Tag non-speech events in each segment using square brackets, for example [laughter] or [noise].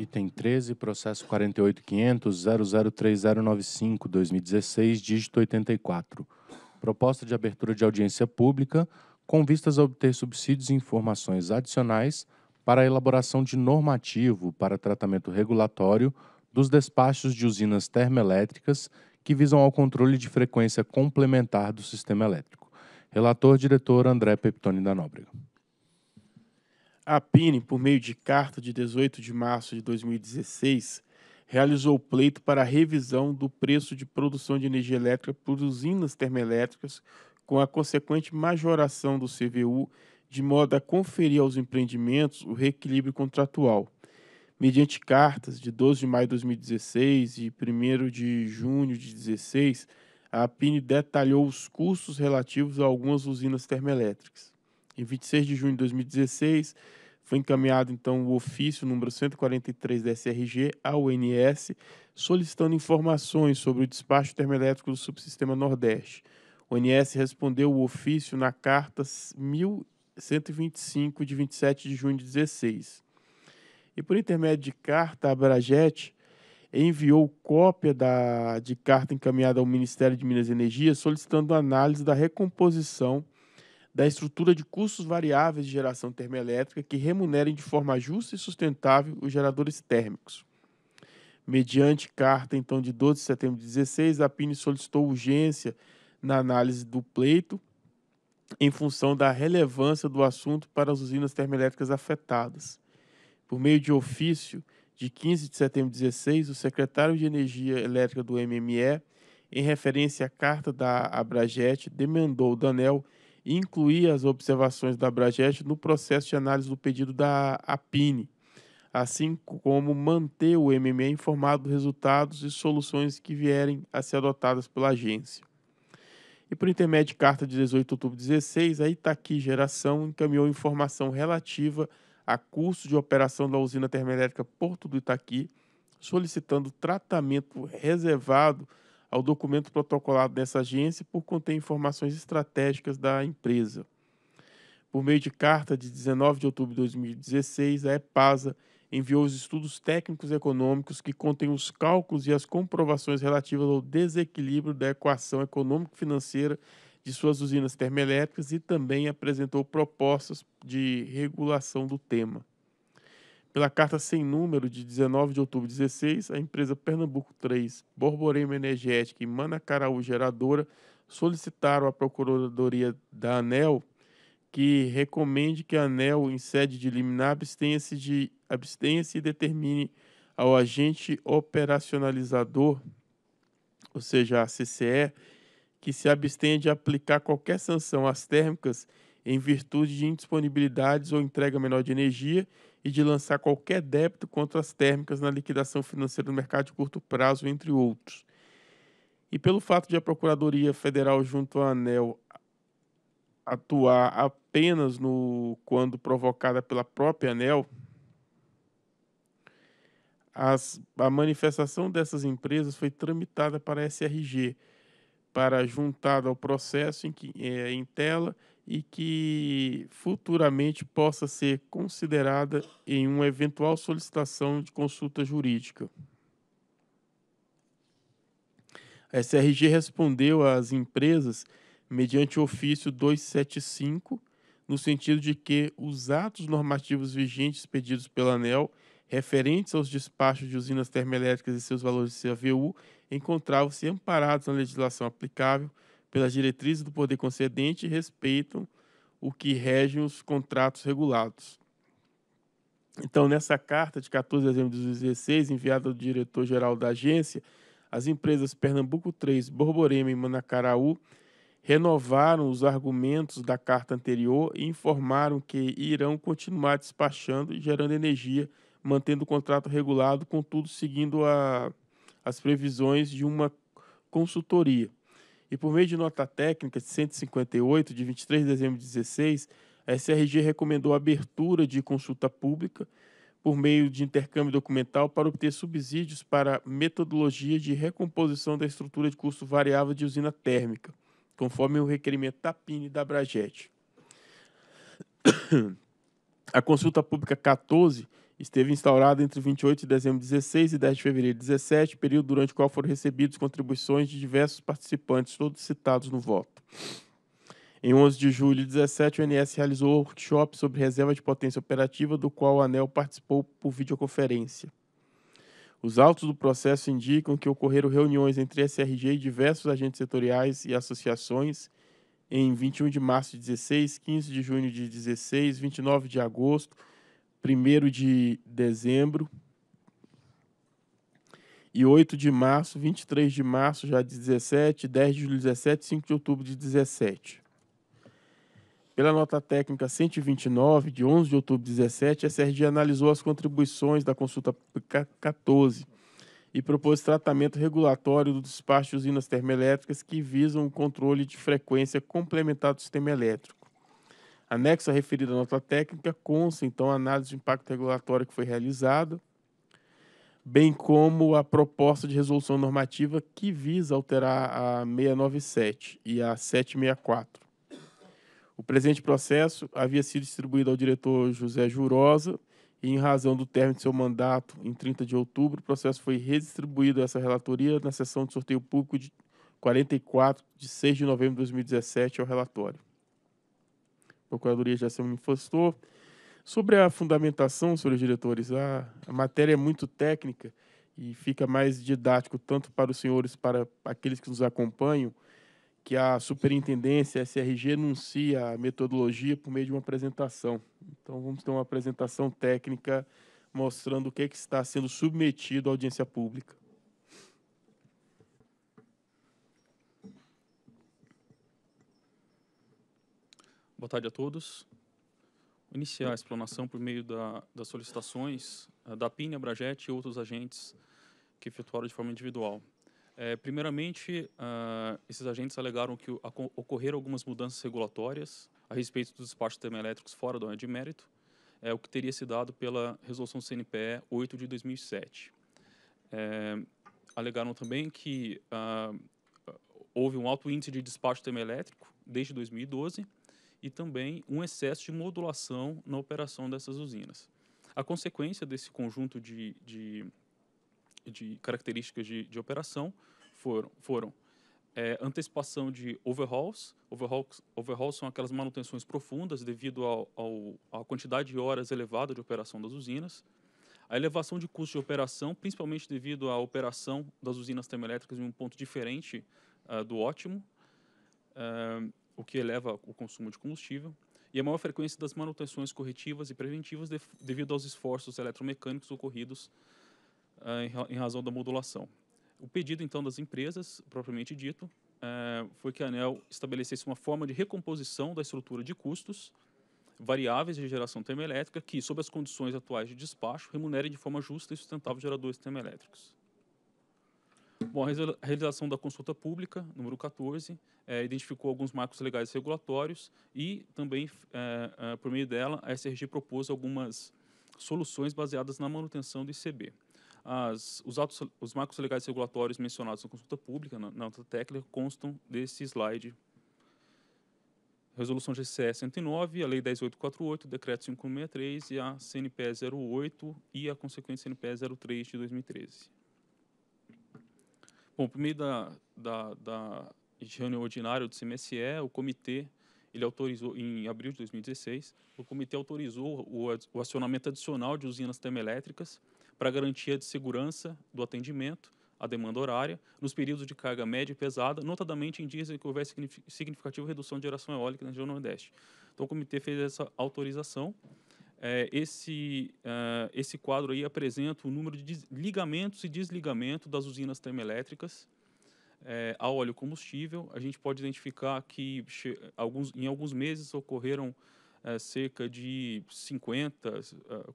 Item 13, processo 48.500.003095-2016, dígito 84. Proposta de abertura de audiência pública com vistas a obter subsídios e informações adicionais para a elaboração de normativo para tratamento regulatório dos despachos de usinas termoelétricas que visam ao controle de frequência complementar do sistema elétrico. Relator diretor André Peptoni da Nóbrega. A PINE, por meio de carta de 18 de março de 2016, realizou pleito para a revisão do preço de produção de energia elétrica por usinas termoelétricas, com a consequente majoração do CVU, de modo a conferir aos empreendimentos o reequilíbrio contratual. Mediante cartas de 12 de maio de 2016 e 1 de junho de 2016, a PINE detalhou os custos relativos a algumas usinas termoelétricas. Em 26 de junho de 2016, foi encaminhado então o ofício número 143 da SRG ao ONS, solicitando informações sobre o despacho termoelétrico do subsistema Nordeste. O ONS respondeu o ofício na carta 1125 de 27 de junho de 16. E por intermédio de carta, a Brajet enviou cópia da, de carta encaminhada ao Ministério de Minas e Energia solicitando análise da recomposição da estrutura de custos variáveis de geração termoelétrica que remunerem de forma justa e sustentável os geradores térmicos. Mediante carta, então, de 12 de setembro de 16, a PINE solicitou urgência na análise do pleito em função da relevância do assunto para as usinas termoelétricas afetadas. Por meio de ofício de 15 de setembro de 16, o secretário de Energia Elétrica do MME, em referência à carta da Abrajet, demandou da danel incluir as observações da Braget no processo de análise do pedido da APINE, assim como manter o MME informado dos resultados e soluções que vierem a ser adotadas pela agência. E por intermédio de carta de 18 de outubro de 16, a Itaqui Geração encaminhou informação relativa a custo de operação da usina termoelétrica Porto do Itaqui, solicitando tratamento reservado ao documento protocolado dessa agência por conter informações estratégicas da empresa. Por meio de carta de 19 de outubro de 2016, a EPASA enviou os estudos técnicos econômicos que contêm os cálculos e as comprovações relativas ao desequilíbrio da equação econômico-financeira de suas usinas termoelétricas e também apresentou propostas de regulação do tema. Pela carta sem número de 19 de outubro de 16, a empresa Pernambuco 3, Borborema Energética e Manacaraú Geradora solicitaram à Procuradoria da ANEL que recomende que a ANEL, em sede de liminar, abstenha-se de abstenha-se e determine ao agente operacionalizador, ou seja, a CCE, que se abstenha de aplicar qualquer sanção às térmicas em virtude de indisponibilidades ou entrega menor de energia e de lançar qualquer débito contra as térmicas na liquidação financeira do mercado de curto prazo, entre outros. E pelo fato de a Procuradoria Federal junto à ANEL atuar apenas no quando provocada pela própria ANEL, as, a manifestação dessas empresas foi tramitada para a SRG, para juntada ao processo em, que, é, em tela e que futuramente possa ser considerada em uma eventual solicitação de consulta jurídica. A SRG respondeu às empresas mediante o ofício 275, no sentido de que os atos normativos vigentes pedidos pela ANEL referentes aos despachos de usinas termoelétricas e seus valores de CAVU encontravam-se amparados na legislação aplicável pelas diretrizes do poder concedente e respeitam o que regem os contratos regulados. Então, nessa carta de 14 de dezembro de 2016, enviada ao diretor-geral da agência, as empresas Pernambuco 3, Borborema e Manacaraú renovaram os argumentos da carta anterior e informaram que irão continuar despachando e gerando energia, mantendo o contrato regulado, contudo seguindo a, as previsões de uma consultoria e por meio de nota técnica 158 de 23 de dezembro de 16, a SRG recomendou a abertura de consulta pública por meio de intercâmbio documental para obter subsídios para metodologia de recomposição da estrutura de custo variável de usina térmica, conforme o requerimento TAPINE da Braget. [coughs] A consulta pública 14 esteve instaurada entre 28 de dezembro de 16 e 10 de fevereiro de 17, período durante o qual foram recebidas contribuições de diversos participantes, todos citados no voto. Em 11 de julho de 17, o INS realizou um workshop sobre reserva de potência operativa, do qual o ANEL participou por videoconferência. Os autos do processo indicam que ocorreram reuniões entre SRG e diversos agentes setoriais e associações em 21 de março de 16, 15 de junho de 16, 29 de agosto, 1 de dezembro e 8 de março, 23 de março já de 17, 10 de julho de 17, 5 de outubro de 17. Pela nota técnica 129, de 11 de outubro de 17, a SRG analisou as contribuições da consulta 14 e propôs tratamento regulatório do despacho de usinas termoelétricas que visam o controle de frequência complementar do sistema elétrico Anexo à referida nota técnica consta, então, a análise de impacto regulatório que foi realizada, bem como a proposta de resolução normativa que visa alterar a 697 e a 764. O presente processo havia sido distribuído ao diretor José Jurosa e, em razão do término de seu mandato em 30 de outubro, o processo foi redistribuído a essa relatoria na sessão de sorteio público de 44 de 6 de novembro de 2017 ao relatório. Procuradoria já se manifestou. Sobre a fundamentação, senhores diretores, a, a matéria é muito técnica e fica mais didático tanto para os senhores, para aqueles que nos acompanham, que a superintendência, a SRG, anuncia a metodologia por meio de uma apresentação. Então, vamos ter uma apresentação técnica mostrando o que, é que está sendo submetido à audiência pública. Boa tarde a todos. Vou iniciar a explanação por meio da, das solicitações eh, da PIN, Abrajet e outros agentes que efetuaram de forma individual. É, primeiramente, uh, esses agentes alegaram que ocorreram algumas mudanças regulatórias a respeito dos despachos termoelétricos fora da área de mérito, é, o que teria se dado pela Resolução CNPE 8 de 2007. É, alegaram também que uh, houve um alto índice de despacho termoelétrico desde 2012 e também um excesso de modulação na operação dessas usinas. A consequência desse conjunto de, de, de características de, de, operação foram, foram é, antecipação de overhauls. overhauls. Overhauls são aquelas manutenções profundas devido ao, ao, à quantidade de horas elevada de operação das usinas. A elevação de custos de operação, principalmente devido à operação das usinas termoelétricas em um ponto diferente uh, do ótimo. Uh, o que eleva o consumo de combustível, e a maior frequência das manutenções corretivas e preventivas de, devido aos esforços eletromecânicos ocorridos uh, em, em, razão da modulação. O pedido, então, das empresas, propriamente dito, uh, foi que a ANEL estabelecesse uma forma de recomposição da estrutura de custos variáveis de geração termoelétrica que, sob as condições atuais de despacho, remunere de forma justa e sustentável geradores termoelétricos. Bom, a realização da consulta pública, número 14, é, identificou alguns marcos legais regulatórios e também, é, é, por meio dela, a SRG propôs algumas soluções baseadas na manutenção do ICB. As, os, atos, os marcos legais regulatórios mencionados na consulta pública, na, nota técnica, constam desse slide. Resolução GCE 109, a Lei 10848, Decreto 563 e a CNPE 08 e a consequente CNPE 03 de 2013. Bom, por meio da, da, da reunião ordinária do CMSE, o comitê ele autorizou, em abril de 2016, o comitê autorizou o, o acionamento adicional de usinas termoelétricas para garantia de segurança do atendimento à demanda horária nos períodos de carga média e pesada, notadamente em dias em que houver significativa redução de geração eólica na região Nordeste. Então, o comitê fez essa autorização é, esse, uh, esse quadro aí apresenta o número de ligamentos e desligamento das usinas termoelétricas é, a óleo combustível. A gente pode identificar que alguns, em alguns meses ocorreram é, cerca de 50,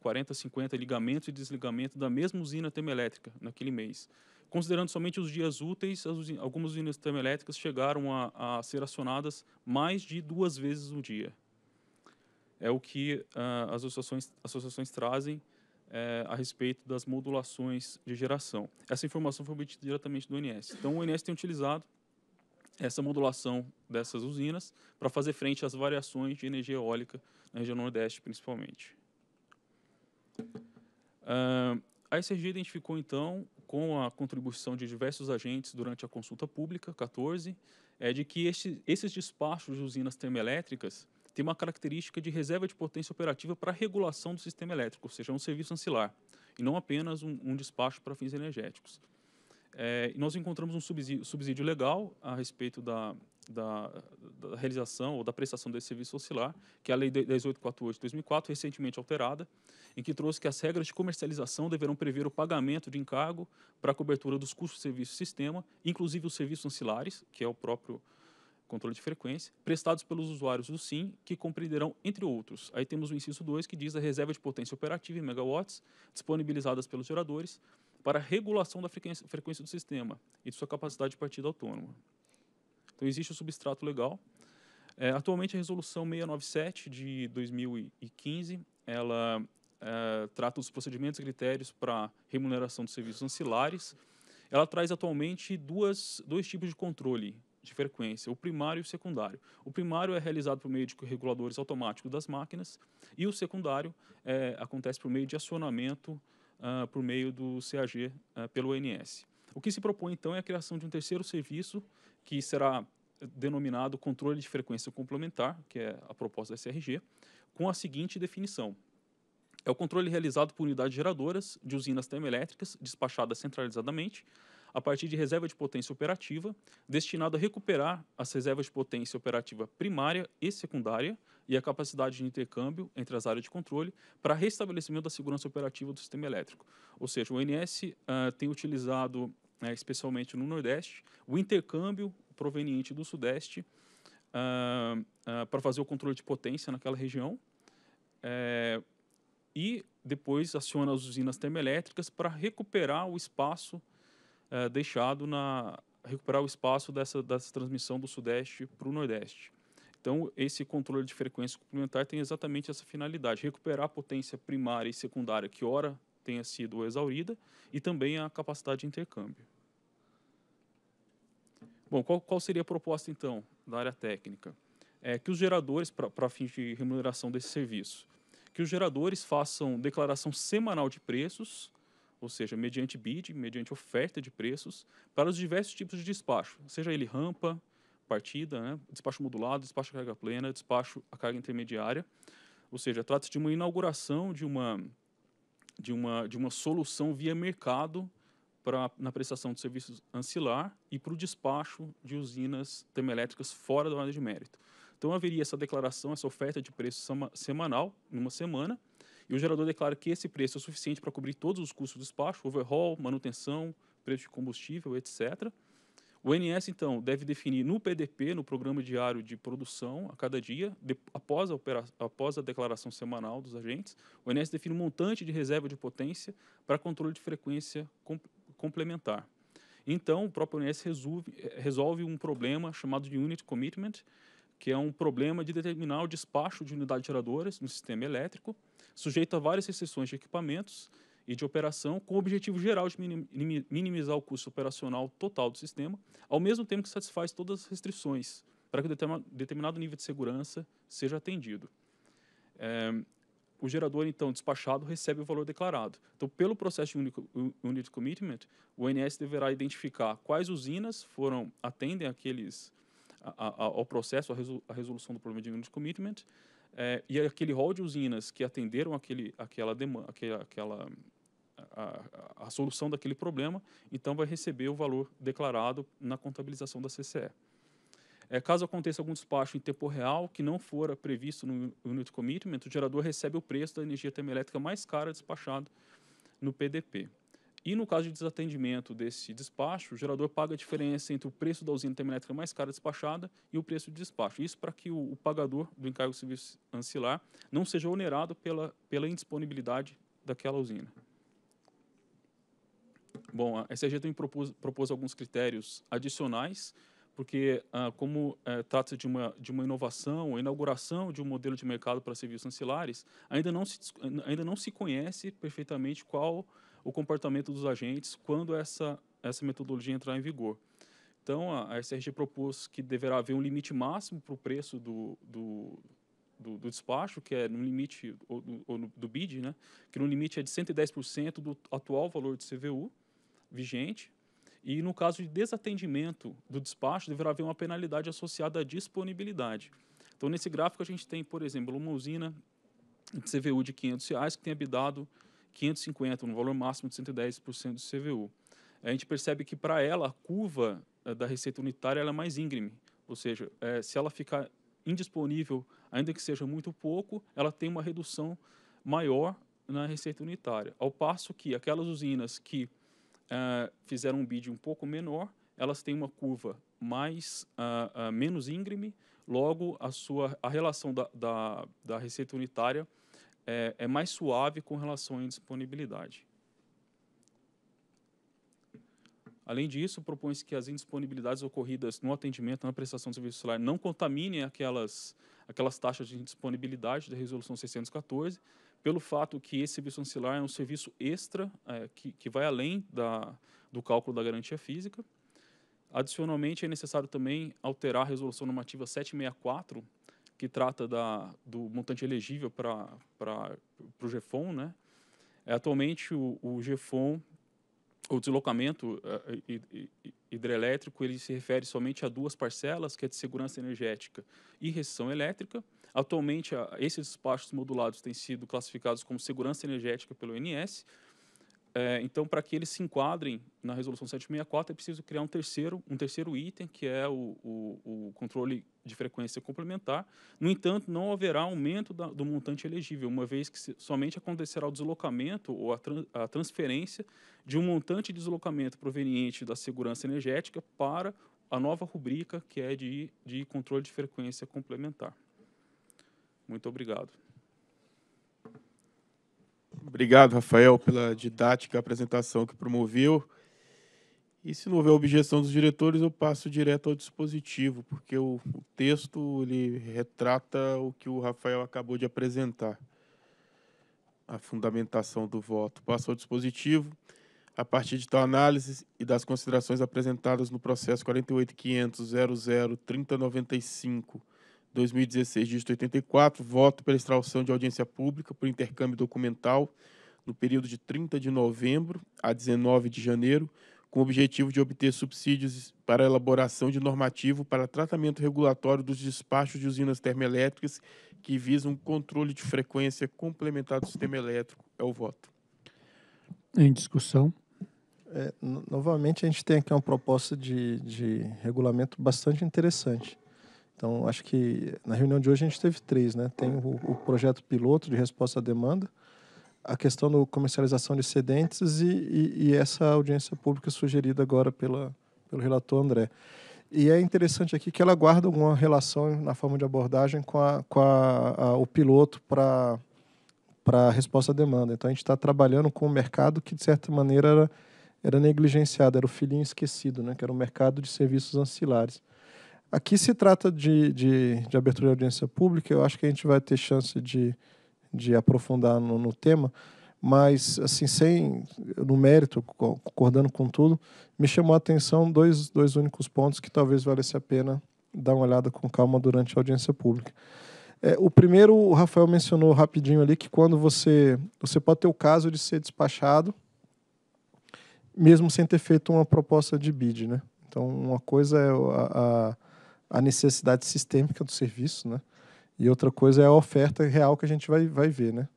40, 50 ligamentos e desligamentos da mesma usina termoelétrica naquele mês. Considerando somente os dias úteis, usinas, algumas usinas termoelétricas chegaram a, a ser acionadas mais de duas vezes no dia é o que uh, as associações, associações trazem eh, a respeito das modulações de geração. Essa informação foi obtida diretamente do ONS. Então, o ONS tem utilizado essa modulação dessas usinas para fazer frente às variações de energia eólica na região Nordeste, principalmente. Uh, a SRG identificou, então, com a contribuição de diversos agentes durante a consulta pública, 14, é de que este, esses despachos de usinas termoelétricas tem uma característica de reserva de potência operativa para regulação do sistema elétrico, ou seja, é um serviço ancilar, e não apenas um, um despacho para fins energéticos. É, nós encontramos um subsídio, subsídio legal a respeito da, da, da, realização ou da prestação desse serviço ancilar, que é a Lei 10.848 de 2004, recentemente alterada, em que trouxe que as regras de comercialização deverão prever o pagamento de encargo para a cobertura dos custos de serviço sistema, inclusive os serviços ancilares, que é o próprio controle de frequência, prestados pelos usuários do SIM, que compreenderão, entre outros. Aí temos o inciso 2, que diz a reserva de potência operativa em megawatts, disponibilizadas pelos geradores, para regulação da frequência, frequência do sistema e de sua capacidade de partida autônoma. Então, existe o substrato legal. É, atualmente, a Resolução 697 de 2015, ela é, trata dos procedimentos e critérios para remuneração dos serviços ancilares. Ela traz atualmente duas, dois tipos de controle, de frequência, o primário e o secundário. O primário é realizado por meio de reguladores automáticos das máquinas e o secundário é, acontece por meio de acionamento uh, por meio do CAG uh, ah, pelo ONS. O que se propõe, então, é a criação de um terceiro serviço que será denominado controle de frequência complementar, que é a proposta da SRG, com a seguinte definição. É o controle realizado por unidades geradoras de usinas termoelétricas despachadas centralizadamente a partir de reserva de potência operativa, destinado a recuperar as reservas de potência operativa primária e secundária e a capacidade de intercâmbio entre as áreas de controle para restabelecimento da segurança operativa do sistema elétrico. Ou seja, o ONS uh, ah, tem utilizado, né, especialmente no Nordeste, o intercâmbio proveniente do Sudeste uh, uh, para fazer o controle de potência naquela região. Eh, e depois aciona as usinas termoelétricas para recuperar o espaço é, deixado na recuperar o espaço dessa, dessa transmissão do Sudeste para o Nordeste. Então, esse controle de frequência complementar tem exatamente essa finalidade: recuperar a potência primária e secundária que ora tenha sido exaurida e também a capacidade de intercâmbio. Bom, qual, qual seria a proposta então da área técnica? É que os geradores, para fins de remuneração desse serviço, que os geradores façam declaração semanal de preços ou seja, mediante bid, mediante oferta de preços, para os diversos tipos de despacho, seja ele rampa, partida, né, despacho modulado, despacho a carga plena, despacho a carga intermediária. Ou seja, trata-se de uma inauguração de uma, de uma, de uma solução via mercado pra, na prestação de serviços ancilar e para o despacho de usinas termoelétricas fora da área de mérito. Então, haveria essa declaração, essa oferta de preço semanal, numa semana, e o gerador declara que esse preço é suficiente para cobrir todos os custos do despacho, overhaul, manutenção, preço de combustível, etc. O NS, então, deve definir no PDP, no Programa Diário de Produção, a cada dia, de, após, a após, a declaração semanal dos agentes, o NS define um montante de reserva de potência para controle de frequência com, complementar. Então, o próprio NS resolve, resolve um problema chamado de Unit Commitment, que é um problema de determinar o despacho de unidades geradoras no sistema elétrico, sujeito a várias restrições de equipamentos e de operação, com o objetivo geral de minimizar o custo operacional total do sistema, ao mesmo tempo que satisfaz todas as restrições para que determinado nível de segurança seja atendido. É, o gerador, então, despachado recebe o valor declarado. Então, pelo processo de Unit Commitment, o ONS deverá identificar quais usinas foram atendem aqueles, a, a, ao processo, à resolução do problema de Unit Commitment, é, e aquele hall de usinas que atenderam aquele, aquela, demanda, aquela, aquela a, a, a, solução daquele problema, então vai receber o valor declarado na contabilização da CCE. É, caso aconteça algum despacho em tempo real que não fora previsto no Unit Commitment, o gerador recebe o preço da energia termoelétrica mais cara despachado no PDP. E no caso de desatendimento desse despacho, o gerador paga a diferença entre o preço da usina termoelétrica mais cara despachada e o preço de despacho. Isso para que o, o, pagador do encargo de serviço ancilar não seja onerado pela, pela indisponibilidade daquela usina. Bom, a SRG também propôs, propôs alguns critérios adicionais, porque ah, como eh, trata-se de uma, de uma inovação, a inauguração de um modelo de mercado para serviços ancilares, ainda não se, ainda não se conhece perfeitamente qual o comportamento dos agentes quando essa, essa metodologia entrar em vigor. Então, a, SRG propôs que deverá haver um limite máximo para o preço do, do, do, do, despacho, que é no limite, ou, ou do BID, né? que no limite é de 110% do atual valor de CVU vigente, e no caso de desatendimento do despacho, deverá haver uma penalidade associada à disponibilidade. Então, nesse gráfico, a gente tem, por exemplo, uma usina de CVU de R$ 500 reais que tem habitado 550, no um valor máximo de 110% do CVU. A gente percebe que, para ela, a curva eh, da receita unitária é mais íngreme, ou seja, é, se ela ficar indisponível, ainda que seja muito pouco, ela tem uma redução maior na receita unitária. Ao passo que aquelas usinas que é, fizeram um bid um pouco menor, elas têm uma curva mais uh, uh, menos íngreme, logo a sua a relação da, da, da receita unitária é, é mais suave com relação à indisponibilidade. Além disso, propõe-se que as indisponibilidades ocorridas no atendimento na prestação de serviço solar não contaminem aquelas, aquelas taxas de indisponibilidade da Resolução 614, pelo fato que esse serviço ancilar é um serviço extra, é, que, que vai além da, do cálculo da garantia física. Adicionalmente, é necessário também alterar a Resolução Normativa 764, que trata da, do montante elegível para o GFOM, Né? É, atualmente, o, o o deslocamento é, é, hidrelétrico, ele se refere somente a duas parcelas, que é de segurança energética e restrição elétrica. Atualmente, a, esses espaços modulados têm sido classificados como segurança energética pelo INS, é, então, para que eles se enquadrem na resolução 764, é preciso criar um terceiro, um terceiro item, que é o, o, o controle de frequência complementar. No entanto, não haverá aumento da, do montante elegível, uma vez que se, somente acontecerá o deslocamento ou a, a, transferência de um montante de deslocamento proveniente da segurança energética para a nova rubrica, que é de, de controle de frequência complementar. Muito obrigado. Obrigado, Rafael, pela didática apresentação que promoveu. E se não houver objeção dos diretores, eu passo direto ao dispositivo, porque o, o texto ele retrata o que o Rafael acabou de apresentar, a fundamentação do voto. Passo ao dispositivo. A partir de tal análise e das considerações apresentadas no processo 48500003095 2016, dígito 84, voto pela extração de audiência pública por intercâmbio documental no período de 30 de novembro a 19 de janeiro, com o objetivo de obter subsídios para elaboração de normativo para tratamento regulatório dos despachos de usinas termoelétricas que visam um controle de frequência complementar do sistema elétrico. É o voto. Em discussão. É, novamente, a gente tem aqui uma proposta de, de regulamento bastante interessante. Então, acho que na reunião de hoje a gente teve três, né? Tem o, o projeto piloto de resposta à demanda, a questão da comercialização de sedentes e, e, e, essa audiência pública sugerida agora pela, pelo relator André. E é interessante aqui que ela guarda alguma relação na forma de abordagem com, a, com a, a, o piloto para a resposta à demanda. Então, a gente está trabalhando com um mercado que, de certa maneira, era, era negligenciado, era o filhinho esquecido, né? que era o mercado de serviços ancilares. Aqui se trata de, de, de, abertura de audiência pública, eu acho que a gente vai ter chance de, de aprofundar no, no tema, mas, assim, sem, no mérito, concordando com tudo, me chamou a atenção dois, dois únicos pontos que talvez valesse a pena dar uma olhada com calma durante a audiência pública. É, o primeiro, o Rafael mencionou rapidinho ali que quando você, você pode ter o caso de ser despachado, mesmo sem ter feito uma proposta de bid, né? Então, uma coisa é a, a a necessidade sistêmica do serviço, né? E outra coisa é a oferta real que a gente vai, vai ver, né?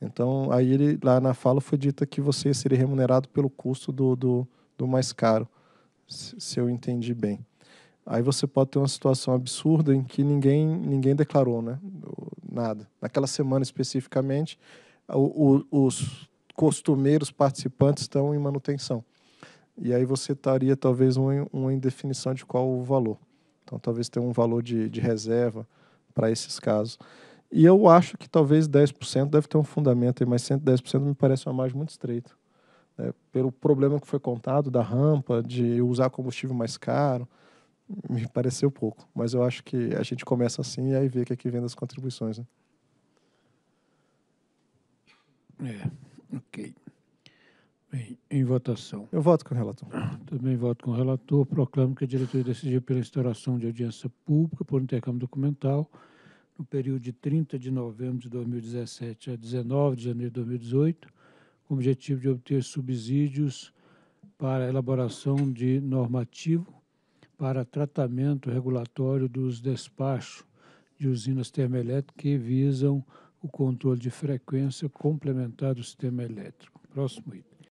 Então, aí ele, lá na fala foi dita que você seria remunerado pelo custo do, do, do mais caro, se, eu entendi bem. Aí você pode ter uma situação absurda em que ninguém, ninguém declarou, né? Nada. Naquela semana especificamente, o, o, os costumeiros participantes estão em manutenção. E aí você estaria talvez uma, indefinição de qual o valor. Então, talvez tenha um valor de, de reserva para esses casos. E eu acho que talvez 10% deve ter um fundamento, mas 110% me parece uma margem muito estreita. Né? Pelo problema que foi contado da rampa, de usar combustível mais caro, me pareceu pouco. Mas eu acho que a gente começa assim e aí vê que aqui é vem das contribuições. Né? É, ok. Bem, em votação. Eu voto com o relator. Também voto com o relator. Proclamo que a diretoria decidiu pela instauração de audiência pública por intercâmbio documental no período de 30 de novembro de 2017 a 19 de janeiro de 2018, com o objetivo de obter subsídios para elaboração de normativo para tratamento regulatório dos despachos de usinas termoelétricas que visam o controle de frequência complementar do sistema elétrico. Próximo item.